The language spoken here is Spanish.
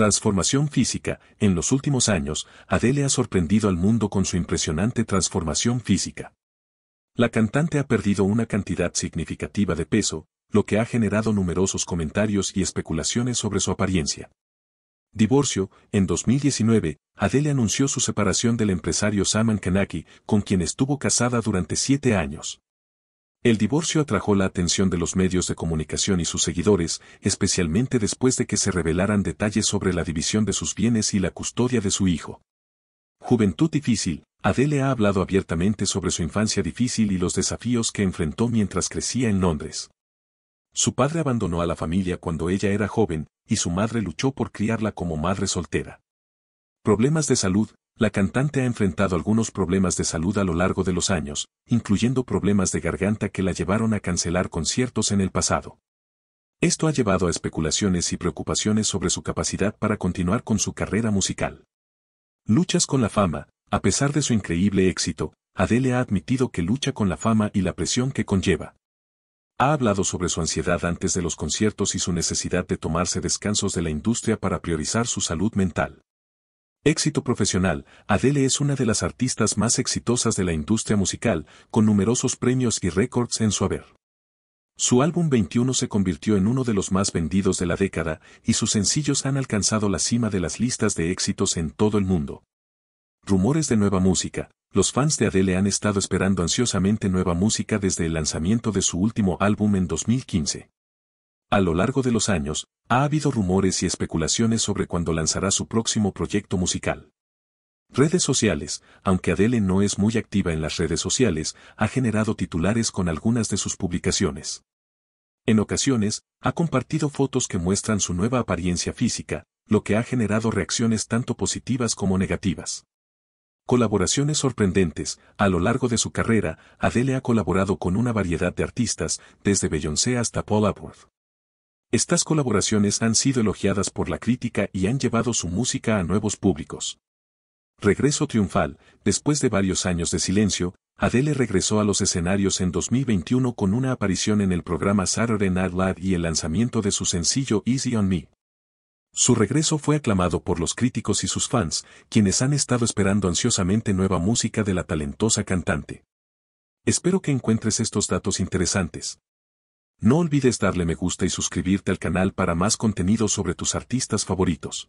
Transformación física. En los últimos años, Adele ha sorprendido al mundo con su impresionante transformación física. La cantante ha perdido una cantidad significativa de peso, lo que ha generado numerosos comentarios y especulaciones sobre su apariencia. Divorcio, en 2019, Adele anunció su separación del empresario Saman Kanaki, con quien estuvo casada durante siete años. El divorcio atrajo la atención de los medios de comunicación y sus seguidores, especialmente después de que se revelaran detalles sobre la división de sus bienes y la custodia de su hijo. Juventud difícil, Adele ha hablado abiertamente sobre su infancia difícil y los desafíos que enfrentó mientras crecía en Londres. Su padre abandonó a la familia cuando ella era joven, y su madre luchó por criarla como madre soltera. Problemas de salud, la cantante ha enfrentado algunos problemas de salud a lo largo de los años, incluyendo problemas de garganta que la llevaron a cancelar conciertos en el pasado. Esto ha llevado a especulaciones y preocupaciones sobre su capacidad para continuar con su carrera musical. Luchas con la fama, a pesar de su increíble éxito, Adele ha admitido que lucha con la fama y la presión que conlleva. Ha hablado sobre su ansiedad antes de los conciertos y su necesidad de tomarse descansos de la industria para priorizar su salud mental. Éxito profesional, Adele es una de las artistas más exitosas de la industria musical, con numerosos premios y récords en su haber. Su álbum 21 se convirtió en uno de los más vendidos de la década, y sus sencillos han alcanzado la cima de las listas de éxitos en todo el mundo. Rumores de nueva música. Los fans de Adele han estado esperando ansiosamente nueva música desde el lanzamiento de su último álbum en 2015. A lo largo de los años, ha habido rumores y especulaciones sobre cuándo lanzará su próximo proyecto musical. Redes sociales, aunque Adele no es muy activa en las redes sociales, ha generado titulares con algunas de sus publicaciones. En ocasiones, ha compartido fotos que muestran su nueva apariencia física, lo que ha generado reacciones tanto positivas como negativas. Colaboraciones sorprendentes, a lo largo de su carrera, Adele ha colaborado con una variedad de artistas, desde Beyoncé hasta Paul Abworth. Estas colaboraciones han sido elogiadas por la crítica y han llevado su música a nuevos públicos. Regreso triunfal, después de varios años de silencio, Adele regresó a los escenarios en 2021 con una aparición en el programa Saturday Night Live y el lanzamiento de su sencillo Easy on Me. Su regreso fue aclamado por los críticos y sus fans, quienes han estado esperando ansiosamente nueva música de la talentosa cantante. Espero que encuentres estos datos interesantes. No olvides darle me gusta y suscribirte al canal para más contenido sobre tus artistas favoritos.